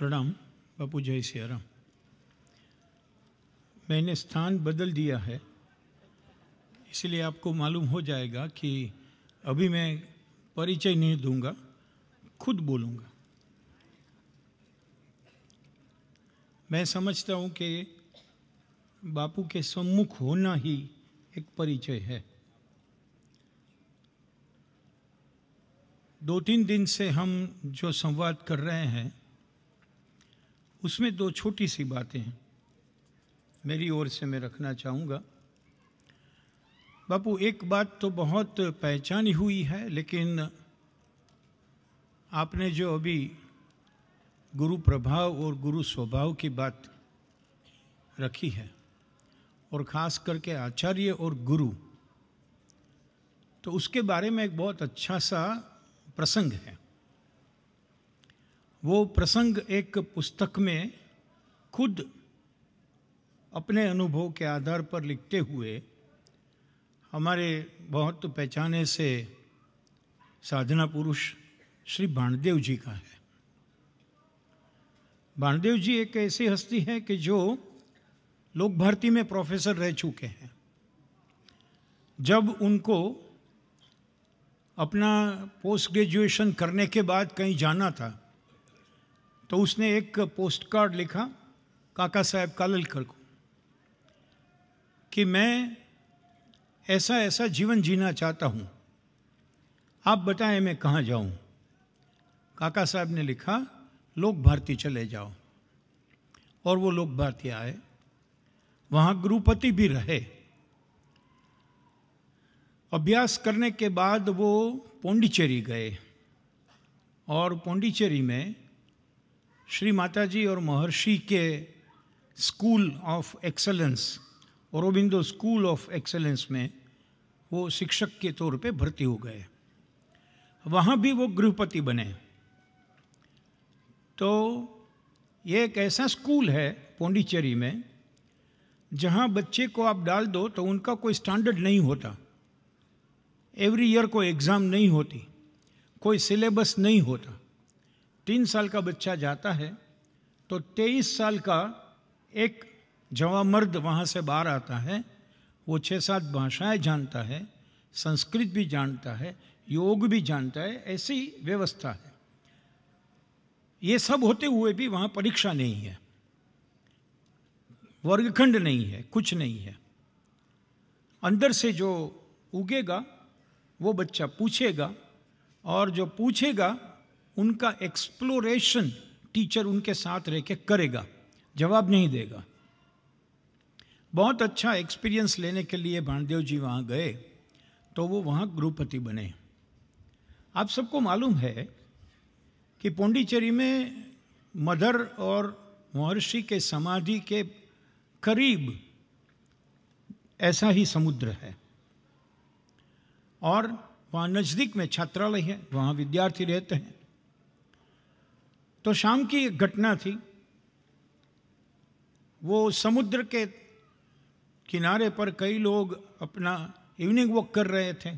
प्रणाम बापू जय सियाराम मैंने स्थान बदल दिया है इसलिए आपको मालूम हो जाएगा कि अभी मैं परिचय नहीं दूंगा खुद बोलूंगा मैं समझता हूं कि बापू के सम्मुख होना ही एक परिचय है दो तीन दिन से हम जो संवाद कर रहे हैं उसमें दो छोटी सी बातें हैं मेरी ओर से मैं रखना चाहूँगा बापू एक बात तो बहुत पहचानी हुई है लेकिन आपने जो अभी गुरु प्रभाव और गुरु स्वभाव की बात रखी है और ख़ास करके आचार्य और गुरु तो उसके बारे में एक बहुत अच्छा सा प्रसंग है वो प्रसंग एक पुस्तक में खुद अपने अनुभव के आधार पर लिखते हुए हमारे बहुत पहचाने से साधना पुरुष श्री भाणदेव जी का है भाणदेव जी एक ऐसी हस्ती है कि जो लोक भारती में प्रोफेसर रह चुके हैं जब उनको अपना पोस्ट ग्रेजुएशन करने के बाद कहीं जाना था तो उसने एक पोस्ट कार्ड लिखा काका साहेब कालकर को कि मैं ऐसा ऐसा जीवन जीना चाहता हूँ आप बताएं मैं कहाँ जाऊँ काका साहब ने लिखा लोक भारती चले जाओ और वो लोक भारती आए वहाँ गुरुपति भी रहे अभ्यास करने के बाद वो पौंडीचेरी गए और पौंडीचेरी में श्री माता जी और महर्षि के school of excellence Aurobindo school of excellence में वो शिक्षक के तौर पे भर्ती हो गए वहाँ भी वो गृहपति बने तो ये एक ऐसा स्कूल है पौंडीचेरी में जहाँ बच्चे को आप डाल दो तो उनका कोई स्टैंडर्ड नहीं होता एवरी ईयर कोई एग्ज़ाम नहीं होती कोई सिलेबस नहीं होता तीन साल का बच्चा जाता है तो तेईस साल का एक जवा मर्द वहाँ से बाहर आता है वो छः सात भाषाएं जानता है संस्कृत भी जानता है योग भी जानता है ऐसी व्यवस्था है ये सब होते हुए भी वहाँ परीक्षा नहीं है वर्गखंड नहीं है कुछ नहीं है अंदर से जो उगेगा वो बच्चा पूछेगा और जो पूछेगा उनका एक्सप्लोरेशन टीचर उनके साथ रह के करेगा जवाब नहीं देगा बहुत अच्छा एक्सपीरियंस लेने के लिए भाणदेव जी वहाँ गए तो वो वहाँ गुरुपति बने आप सबको मालूम है कि पौंडीचेरी में मदर और महर्षि के समाधि के करीब ऐसा ही समुद्र है और वहाँ नज़दीक में छात्रालय है वहाँ विद्यार्थी रहते हैं तो शाम की एक घटना थी वो समुद्र के किनारे पर कई लोग अपना इवनिंग वॉक कर रहे थे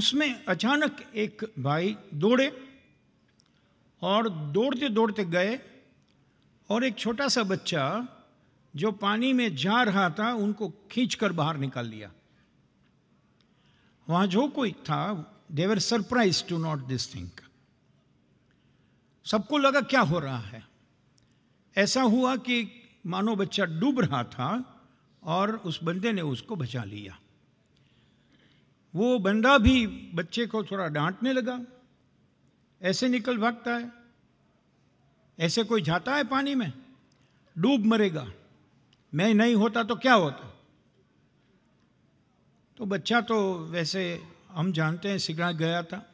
उसमें अचानक एक भाई दौड़े और दौड़ते दौड़ते गए और एक छोटा सा बच्चा जो पानी में जा रहा था उनको खींचकर बाहर निकाल लिया वहाँ जो कोई था they were surprised to not this thing सबको लगा क्या हो रहा है ऐसा हुआ कि मानो बच्चा डूब रहा था और उस बंदे ने उसको बचा लिया वो बंदा भी बच्चे को थोड़ा डांटने लगा ऐसे निकल भागता है ऐसे कोई जाता है पानी में डूब मरेगा मैं नहीं होता तो क्या होता तो बच्चा तो वैसे हम जानते हैं सिगड़ा गया था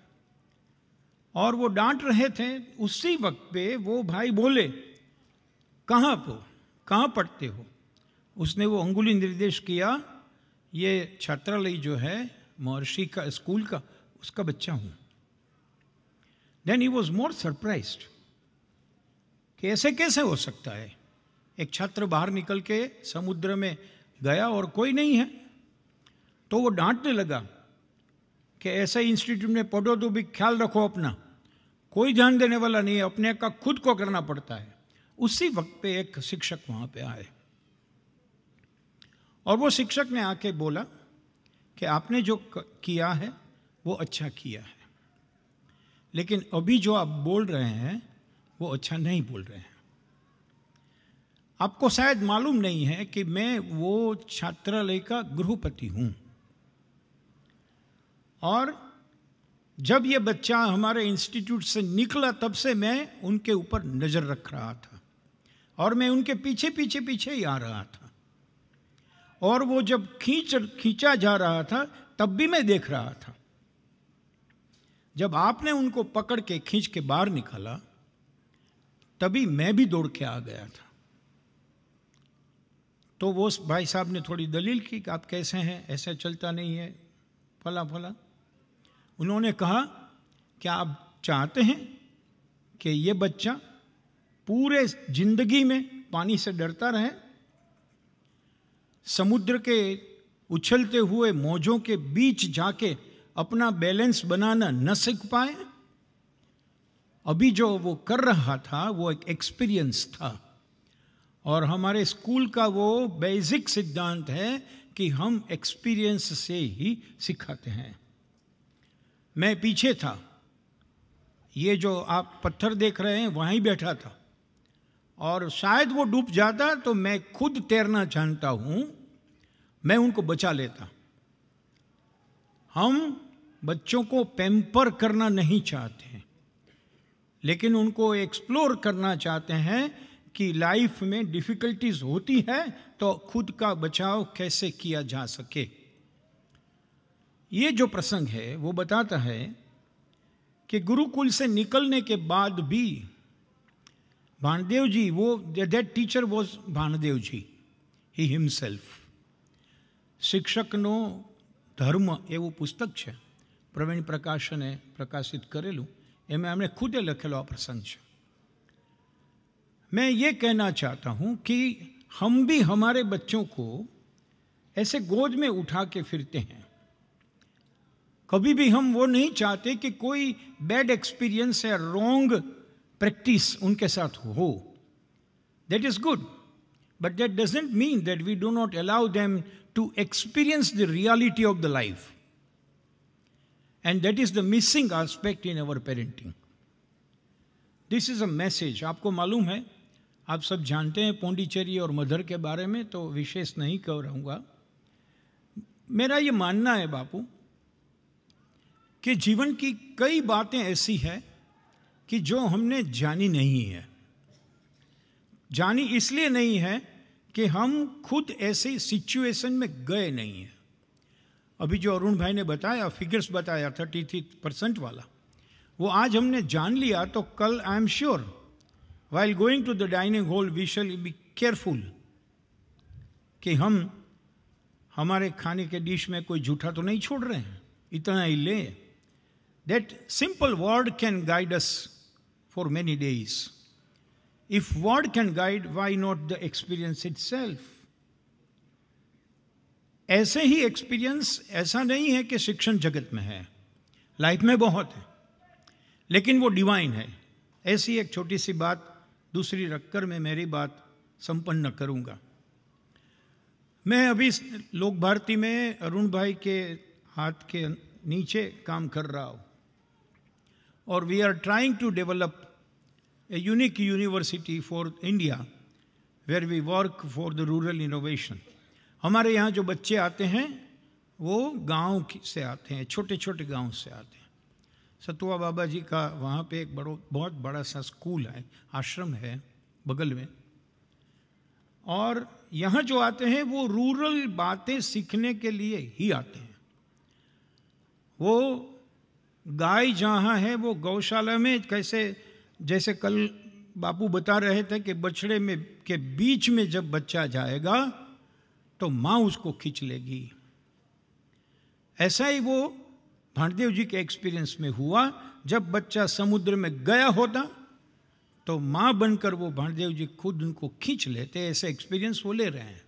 और वो डांट रहे थे उसी वक्त पे वो भाई बोले कहाँ पो कहाँ पढ़ते हो उसने वो अंगुली निर्देश किया ये छात्रालय जो है महर्षि का स्कूल का उसका बच्चा हूँ then he was more surprise कि ऐसे कैसे हो सकता है एक छात्र बाहर निकल के समुद्र में गया और कोई नहीं है तो वो डांटने लगा कि ऐसे इंस्टीट्यूट में पढ़ो तो भी ख्याल रखो अपना कोई ध्यान देने वाला नहीं है अपने का खुद को करना पड़ता है उसी वक्त पे एक शिक्षक वहाँ पे आए और वो शिक्षक ने आके बोला कि आपने जो किया है वो अच्छा किया है लेकिन अभी जो आप बोल रहे हैं वो अच्छा नहीं बोल रहे हैं आपको शायद मालूम नहीं है कि मैं वो छात्रालय का गृहपति हूँ और जब ये बच्चा हमारे इंस्टीट्यूट से निकला तब से मैं उनके ऊपर नज़र रख रहा था और मैं उनके पीछे पीछे पीछे ही आ रहा था और वो जब खींच खींचा जा रहा था तब भी मैं देख रहा था जब आपने उनको पकड़ के खींच के बाहर निकाला तभी मैं भी दौड़ के आ गया था तो वो भाई साहब ने थोड़ी दलील की कि आप कैसे हैं ऐसा चलता नहीं है फला फला उन्होंने कहा क्या आप चाहते हैं कि ये बच्चा पूरे जिंदगी में पानी से डरता रहे समुद्र के उछलते हुए मौजों के बीच जाके अपना बैलेंस बनाना न सीख पाए अभी जो वो कर रहा था वो एक एक्सपीरियंस था और हमारे स्कूल का वो बेसिक सिद्धांत है कि हम एक्सपीरियंस से ही सिखाते हैं मैं पीछे था ये जो आप पत्थर देख रहे हैं वहीं बैठा था और शायद वो डूब जाता तो मैं खुद तैरना जानता हूँ मैं उनको बचा लेता हम बच्चों को पेम्पर करना नहीं चाहते हैं लेकिन उनको एक्सप्लोर करना चाहते हैं कि लाइफ में डिफ़िकल्टीज होती है तो खुद का बचाव कैसे किया जा सके ये जो प्रसंग है वो बताता है कि गुरुकुल से निकलने के बाद भी भानदेव जी वो that teacher was Bhandev ji he himself શિક્ષકનો एवं पुस्तक है प्रवीण प्रकाश ने प्रकाशित કરેલું एम हमने ખુદે લખેલો आ प्रसंग है मैं ये कहना चाहता हूँ कि हम भी हमारे बच्चों को ऐसे गोद में उठा के फिरते हैं कभी भी हम वो नहीं चाहते कि कोई बैड एक्सपीरियंस या रॉन्ग प्रैक्टिस उनके साथ हो that is good but that doesn't mean that we do not allow them to experience the reality of the life and that is the missing aspect in our parenting this is a message आपको मालूम है आप सब जानते हैं पौंडीचेरी और mother के बारे में तो विशेष नहीं कह रहूंगा मेरा ये मानना है बापू कि जीवन की कई बातें ऐसी हैं कि जो हमने जानी नहीं है जानी इसलिए नहीं है कि हम खुद ऐसे सिचुएशन में गए नहीं हैं अभी जो अरुण भाई ने बताया फिगर्स बताया थर्टी थ्री परसेंट वाला वो आज हमने जान लिया तो कल I am sure while going to the dining hall we shall be careful कि हम हमारे खाने के डिश में कोई झूठा तो नहीं छोड़ रहे हैं इतना ही ले That simple word can guide us for many days. If word can guide, why not the experience itself? ऐसे ही एक्सपीरियंस ऐसा नहीं है कि शिक्षण जगत में है लाइफ में बहुत है लेकिन वो डिवाइन है ऐसी एक छोटी सी बात दूसरी रखकर मैं मेरी बात संपन्न करूंगा मैं अभी लोक भारती में अरुण भाई के हाथ के नीचे काम कर रहा हूँ और we are trying to develop a unique university for India where we work for the rural innovation हमारे यहाँ जो बच्चे आते हैं वो गांव से आते हैं छोटे छोटे गांव से आते हैं सतुआ बाबा जी का वहाँ पे एक बड़ो बहुत बड़ा सा स्कूल है आश्रम है बगल में और यहाँ जो आते हैं वो रूरल बातें सीखने के लिए ही आते हैं वो गाय जहाँ है वो गौशाला में कैसे जैसे कल बापू बता रहे थे कि बछड़े में के बीच में जब बच्चा जाएगा तो माँ उसको खींच लेगी ऐसा ही वो भांडदेव जी के एक्सपीरियंस में हुआ जब बच्चा समुद्र में गया होता तो माँ बनकर वो भांडदेव जी खुद उनको खींच लेते ऐसे एक्सपीरियंस वो ले रहे हैं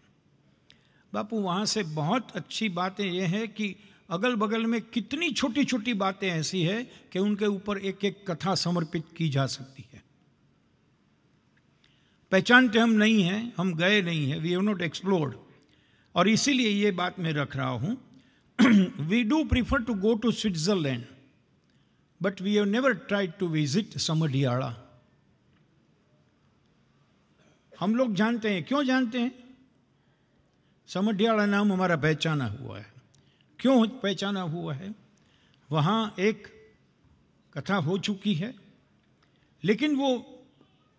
बापू वहाँ से बहुत अच्छी बातें यह है कि अगल बगल में कितनी छोटी छोटी बातें ऐसी है कि उनके ऊपर एक एक कथा समर्पित की जा सकती है पहचानते हम नहीं हैं हम गए नहीं हैं वी हैव नॉट एक्सप्लोर्ड और इसीलिए ये बात मैं रख रहा हूं we do prefer to go to Switzerland but we have never tried to visit Samadhiyada हम लोग जानते हैं क्यों जानते हैं समढ़ियाड़ा नाम हमारा पहचाना हुआ है क्यों पहचाना हुआ है वहाँ एक कथा हो चुकी है लेकिन वो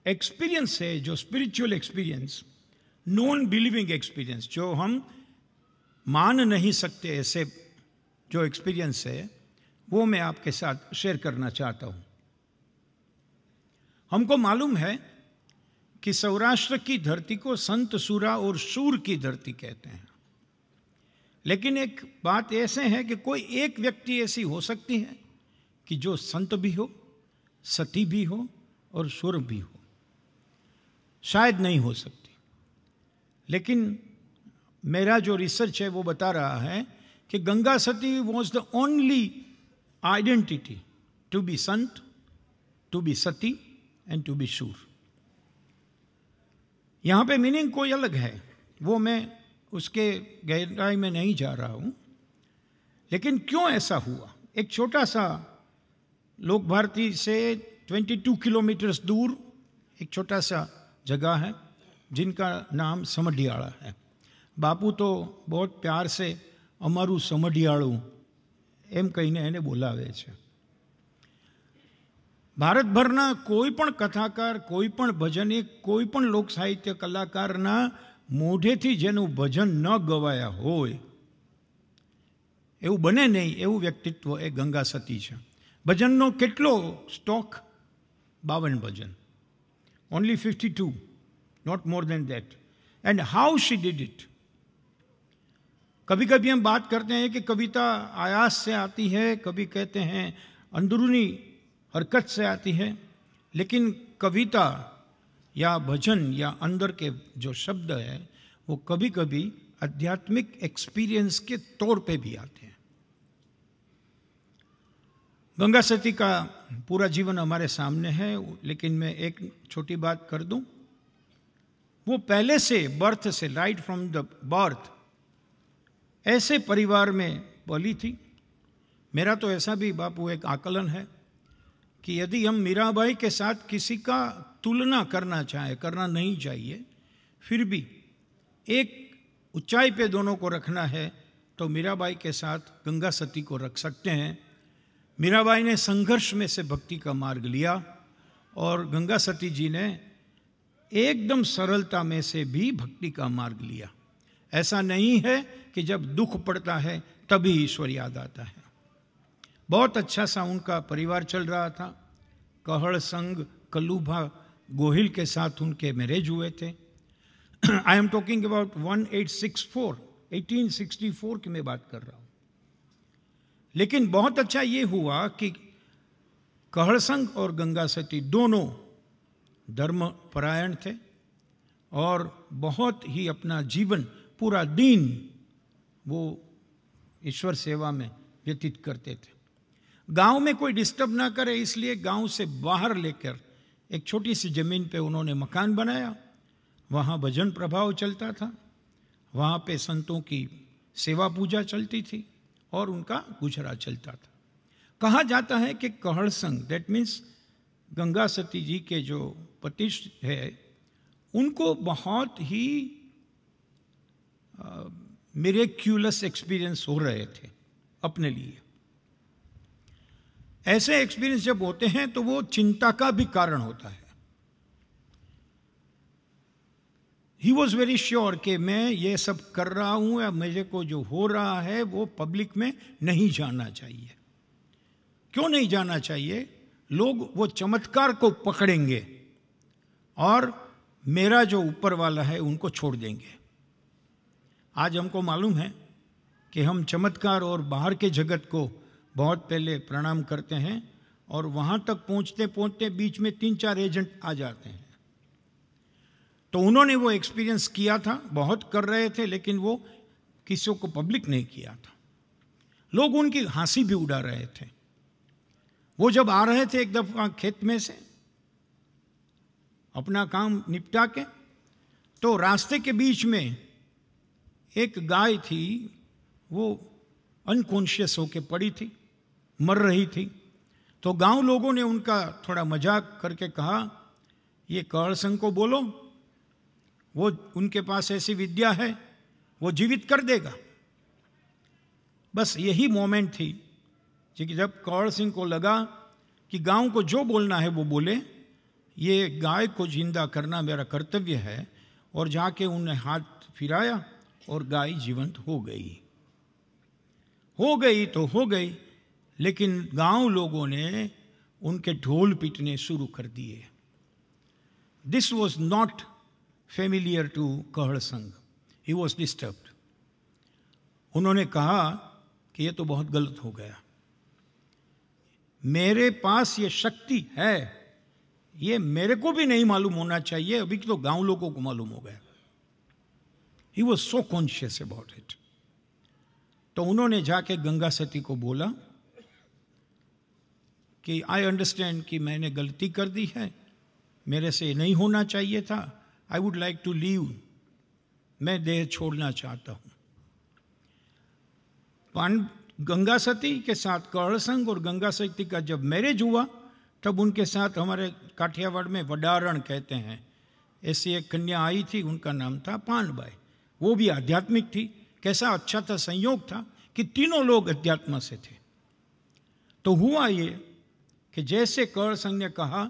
एक्सपीरियंस है जो spiritual experience non believing experience जो हम मान नहीं सकते ऐसे जो एक्सपीरियंस है वो मैं आपके साथ शेयर करना चाहता हूँ हमको मालूम है कि सौराष्ट्र की धरती को संत सूरा और सूर की धरती कहते हैं लेकिन एक बात ऐसे है कि कोई एक व्यक्ति ऐसी हो सकती है कि जो संत भी हो सती भी हो और सुर भी हो शायद नहीं हो सकती लेकिन मेरा जो रिसर्च है वो बता रहा है कि Ganga Sati was the only identity to be sant to be sati and to be shoor यहाँ पे मीनिंग कोई अलग है वो मैं उसके गहराई में नहीं जा रहा हूँ लेकिन क्यों ऐसा हुआ एक छोटा सा लोक भारती से 22 किलोमीटर्स दूर एक छोटा सा जगह है जिनका नाम समडियाड़ा है बापू तो बहुत प्यार से अमरु समडियाड़ू एम कहीने एने बोलावे छे ભારતભરના કોઈ પણ કથાકાર કોઈ પણ ભજનિક કોઈ પણ લોક સાહિત્ય કલાકારના थी जेनु भजन न गवाया हो बने नहीं एवं व्यक्तित्व ए गंगा सती है भजन के स्टॉक बावन भजन only fifty two not more than that and how she did it कभी कभी हम बात करते हैं कि कविता आयास से आती है कभी कहते हैं अंदरूनी हरकत से आती है लेकिन कविता या भजन या अंदर के जो शब्द है वो कभी कभी आध्यात्मिक एक्सपीरियंस के तौर पे भी आते हैं गंगा सती का पूरा जीवन हमारे सामने है लेकिन मैं एक छोटी बात कर दूं वो पहले से बर्थ से राइट फ्रॉम द बर्थ ऐसे परिवार में पली थी मेरा तो ऐसा भी बापू एक आकलन है कि यदि हम मीराबाई के साथ किसी का तुलना करना चाहें करना नहीं चाहिए फिर भी एक ऊंचाई पे दोनों को रखना है तो मीराबाई के साथ गंगा सती को रख सकते हैं मीराबाई ने संघर्ष में से भक्ति का मार्ग लिया और गंगा सती जी ने एकदम सरलता में से भी भक्ति का मार्ग लिया ऐसा नहीं है कि जब दुख पड़ता है तभी ईश्वर याद आता है बहुत अच्छा सा उनका परिवार चल रहा था कहड़ संग कलूभा गोहिल के साथ उनके मैरिज हुए थे आई एम टॉकिंग अबाउट 1864 1864 की मैं बात कर रहा हूँ लेकिन बहुत अच्छा ये हुआ कि कहड़ संग और गंगा सती दोनों धर्म परायण थे और बहुत ही अपना जीवन पूरा दिन वो ईश्वर सेवा में व्यतीत करते थे गांव में कोई डिस्टर्ब ना करे इसलिए गांव से बाहर लेकर एक छोटी सी जमीन पे उन्होंने मकान बनाया वहाँ भजन प्रभाव चलता था वहाँ पे संतों की सेवा पूजा चलती थी और उनका गुजरा चलता था कहा जाता है कि कहड़ संघ दैट मीन्स गंगा सती जी के जो पति है उनको बहुत ही मेरेक्यूलस एक्सपीरियंस हो रहे थे अपने लिए ऐसे एक्सपीरियंस जब होते हैं तो वो चिंता का भी कारण होता है ही वॉज वेरी श्योर कि मैं ये सब कर रहा हूं या मुझे को जो हो रहा है वो पब्लिक में नहीं जाना चाहिए क्यों नहीं जाना चाहिए लोग वो चमत्कार को पकड़ेंगे और मेरा जो ऊपर वाला है उनको छोड़ देंगे आज हमको मालूम है कि हम चमत्कार और बाहर के जगत को बहुत पहले प्रणाम करते हैं और वहाँ तक पहुँचते पहुँचते बीच में तीन चार एजेंट आ जाते हैं तो उन्होंने वो एक्सपीरियंस किया था बहुत कर रहे थे लेकिन वो किसी को पब्लिक नहीं किया था लोग उनकी हंसी भी उड़ा रहे थे वो जब आ रहे थे एक दफा खेत में से अपना काम निपटा के तो रास्ते के बीच में एक गाय थी वो अनकॉन्शियस होके पड़ी थी मर रही थी तो गांव लोगों ने उनका थोड़ा मजाक करके कहा ये कर्ण संघ को बोलो वो उनके पास ऐसी विद्या है वो जीवित कर देगा बस यही मोमेंट थी कि जब कौर सिंह को लगा कि गांव को जो बोलना है वो बोले ये गाय को जिंदा करना मेरा कर्तव्य है और जाके उन्हें हाथ फिराया और गाय जीवंत हो गई हो गई तो हो गई लेकिन गांव लोगों ने उनके ढोल पीटने शुरू कर दिए this was not familiar to Kahad Sangh he was disturbed उन्होंने कहा कि यह तो बहुत गलत हो गया मेरे पास ये शक्ति है ये मेरे को भी नहीं मालूम होना चाहिए अभी तो गांव लोगों को मालूम हो गया he was so conscious about it तो उन्होंने जाके गंगा सती को बोला कि आई अंडरस्टैंड कि मैंने गलती कर दी है मेरे से नहीं होना चाहिए था I would like to leave मैं देह छोड़ना चाहता हूँ पांड गंगा सती के साथ कर्ण संघ और गंगा सती का जब मैरिज हुआ तब उनके साथ हमारे काठियावाड़ में वडारण कहते हैं ऐसी एक कन्या आई थी उनका नाम था बाई वो भी आध्यात्मिक थी कैसा अच्छा था संयोग था कि तीनों लोग अध्यात्मा से थे तो हुआ ये कि जैसे कौर संघ ने कहा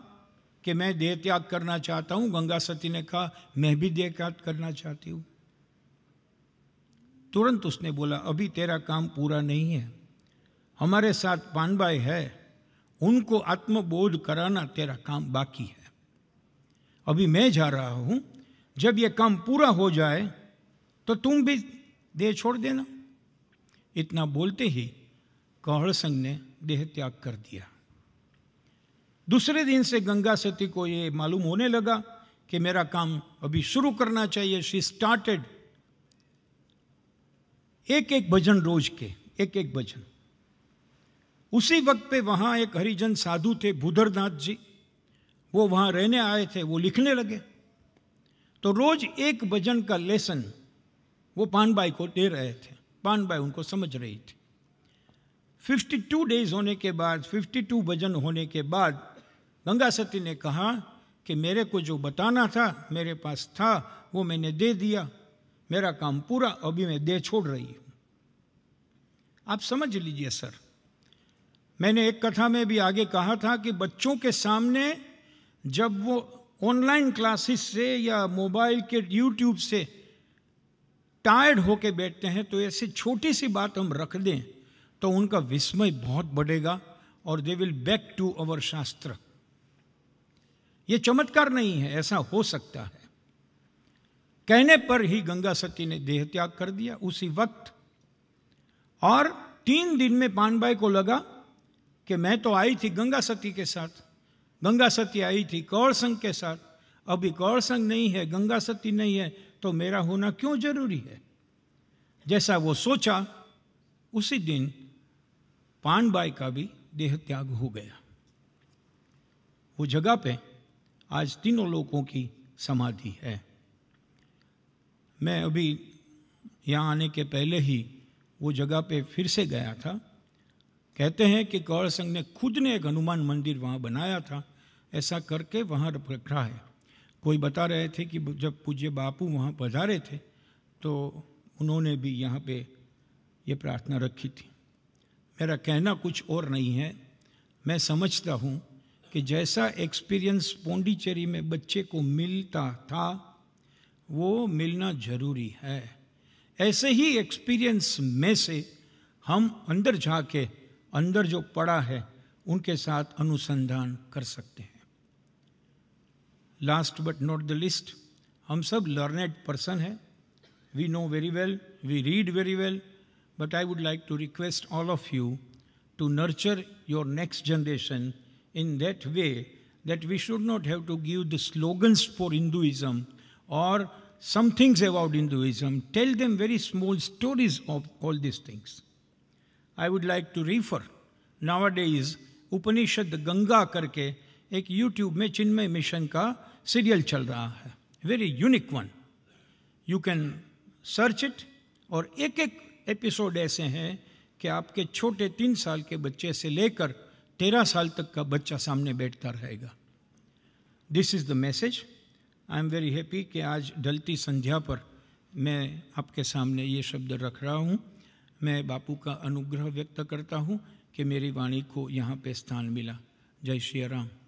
कि मैं देह त्याग करना चाहता हूँ गंगा सती ने कहा मैं भी देह त्याग करना चाहती हूँ तुरंत उसने बोला अभी तेरा काम पूरा नहीं है हमारे साथ पानबाई है उनको आत्मबोध कराना तेरा काम बाकी है अभी मैं जा रहा हूं जब यह काम पूरा हो जाए तो तुम भी देह छोड़ देना इतना बोलते ही कहड़ संघ ने देह त्याग कर दिया दूसरे दिन से गंगा सती को ये मालूम होने लगा कि मेरा काम अभी शुरू करना चाहिए शी स्टार्टेड एक एक भजन रोज के एक एक भजन उसी वक्त पे वहाँ एक हरिजन साधु थे भूधरनाथ जी वो वहाँ रहने आए थे वो लिखने लगे तो रोज एक भजन का लेसन वो पानबाई को दे रहे थे पानबाई उनको समझ रही थी 52 डेज होने के बाद 52 भजन होने के बाद गंगा सती ने कहा कि मेरे को जो बताना था मेरे पास था वो मैंने दे दिया मेरा काम पूरा अभी मैं दे छोड़ रही हूँ आप समझ लीजिए सर मैंने एक कथा में भी आगे कहा था कि बच्चों के सामने जब वो ऑनलाइन क्लासेस से या मोबाइल के यूट्यूब से टायर्ड होके बैठते हैं तो ऐसी छोटी सी बात हम रख दें तो उनका विस्मय बहुत बढ़ेगा और they will back to our shastra ये चमत्कार नहीं है ऐसा हो सकता है कहने पर ही गंगा सती ने देह त्याग कर दिया उसी वक्त और तीन दिन में पानबाई को लगा कि मैं तो आई थी गंगा सती के साथ गंगा सती आई थी कौर संघ के साथ अभी कौर संघ नहीं है गंगा सती नहीं है तो मेरा होना क्यों जरूरी है जैसा वो सोचा उसी दिन पानबाई का भी देह त्याग हो गया वो जगह पे आज तीनों लोगों की समाधि है मैं अभी यहाँ आने के पहले ही वो जगह पे फिर से गया था कहते हैं कि गौर संघ ने खुद ने एक हनुमान मंदिर वहाँ बनाया था ऐसा करके वहाँ रखा है कोई बता रहे थे कि जब पूज्य बापू वहाँ पधारे थे तो उन्होंने भी यहाँ पे ये प्रार्थना रखी थी मेरा कहना कुछ और नहीं है मैं समझता हूँ कि जैसा एक्सपीरियंस पौंडीचेरी में बच्चे को मिलता था वो मिलना जरूरी है ऐसे ही एक्सपीरियंस में से हम अंदर जाके अंदर जो पड़ा है उनके साथ अनुसंधान कर सकते हैं last but not the least हम सब लर्नेड पर्सन है we know very well we read very well but I would like to request all of you to nurture your next generation in that way that we should not have to give the slogans for Hinduism or some things about Hinduism. Tell them very small stories of all these things. I would like to refer nowadays Upanishad the Ganga karke ek YouTube mein Chinmay Mission ka serial chal raha hai. Very unique one. You can search it और ek ek episode aise hain ki aapke chote तीन saal ke बच्चे se lekar तेरह साल तक का बच्चा सामने बैठता रहेगा this is the message I am very happy कि आज ढलती संध्या पर मैं आपके सामने ये शब्द रख रहा हूँ मैं बापू का अनुग्रह व्यक्त करता हूँ कि मेरी वाणी को यहाँ पे स्थान मिला जय श्री राम